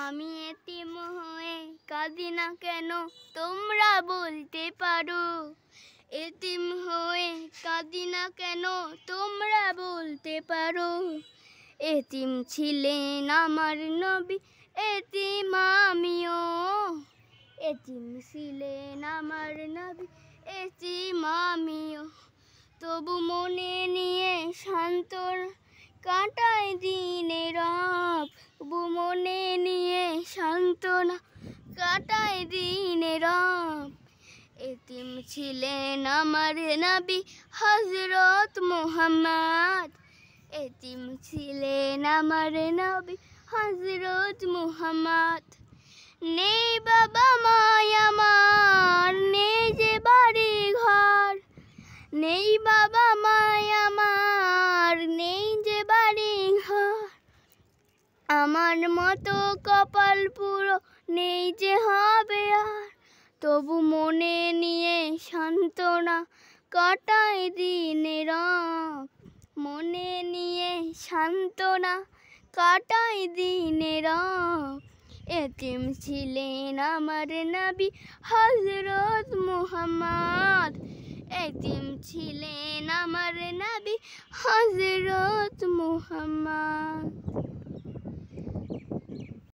আমি এতিম হয়ে কাঁদি না কেন তোমরা বলতে পারো এতিম হয়ে কাঁদি না কেন তোমরা বলতে পারো এতিম ছিলেন আমার নবী এতিম আমিও এতিম ছিলেন আমার নবী এতিম আমিও তবু মনে নিয়ে শান্তর কাটায় দিনের দিনে রব এতিম ছিলেন আমার নবী হজরত মোহাম্মদ এতিম ছিলেন আমার নবী হজরত মোহাম্মদ নেই বাবা মায় আমার নেই যে বাড়ি ঘর নেই বাবা মা আমার মতো কপাল পুরো নেই যে হবে আর তবু মনে নিয়ে সান্ত্বনা কাটাই দিনের মনে নিয়ে সান্ত্বনা কাটাই দিনের এতিম ছিলেন আমার নবী হজরত মোহাম্মদ এতিম ছিলেন আমার নবী হজরত মোহাম্মদ